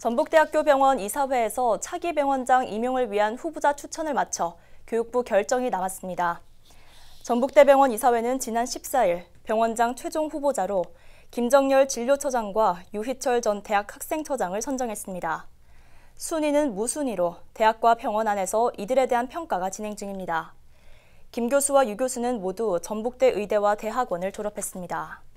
전북대학교 병원 이사회에서 차기 병원장 임용을 위한 후보자 추천을 마쳐 교육부 결정이 나왔습니다. 전북대병원 이사회는 지난 14일 병원장 최종 후보자로 김정열 진료처장과 유희철 전 대학 학생처장을 선정했습니다. 순위는 무순위로 대학과 병원 안에서 이들에 대한 평가가 진행 중입니다. 김 교수와 유 교수는 모두 전북대 의대와 대학원을 졸업했습니다.